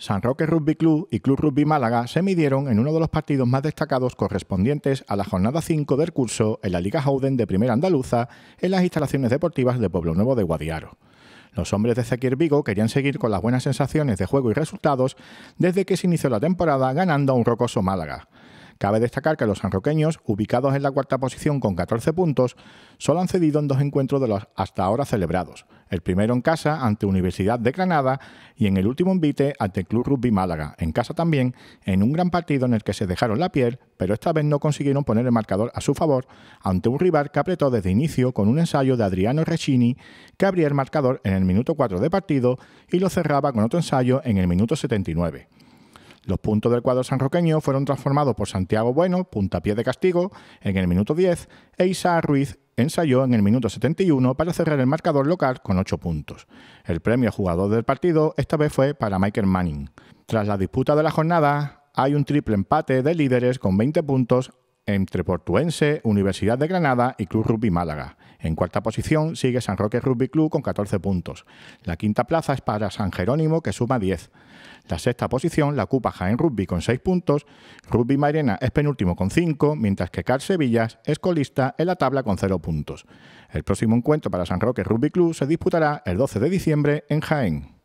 San Roque Rugby Club y Club Rugby Málaga se midieron en uno de los partidos más destacados correspondientes a la jornada 5 del curso en la Liga Jauden de Primera Andaluza en las instalaciones deportivas de Pueblo Nuevo de Guadiaro. Los hombres de Ezequiel Vigo querían seguir con las buenas sensaciones de juego y resultados desde que se inició la temporada ganando a un rocoso Málaga. Cabe destacar que los sanroqueños, ubicados en la cuarta posición con 14 puntos, solo han cedido en dos encuentros de los hasta ahora celebrados, el primero en casa ante Universidad de Granada y en el último envite ante Club Rugby Málaga, en casa también, en un gran partido en el que se dejaron la piel, pero esta vez no consiguieron poner el marcador a su favor ante un rival que apretó desde inicio con un ensayo de Adriano Recini que abría el marcador en el minuto 4 de partido y lo cerraba con otro ensayo en el minuto 79. Los puntos del cuadro sanroqueño fueron transformados por Santiago Bueno, puntapié de castigo, en el minuto 10, e Isa Ruiz ensayó en el minuto 71 para cerrar el marcador local con 8 puntos. El premio jugador del partido esta vez fue para Michael Manning. Tras la disputa de la jornada, hay un triple empate de líderes con 20 puntos entre Portuense, Universidad de Granada y Club Rugby Málaga. En cuarta posición sigue San Roque Rugby Club con 14 puntos. La quinta plaza es para San Jerónimo que suma 10. La sexta posición la ocupa Jaén Rugby con 6 puntos, Rugby Marena es penúltimo con 5, mientras que Carl Sevillas es colista en la tabla con 0 puntos. El próximo encuentro para San Roque Rugby Club se disputará el 12 de diciembre en Jaén.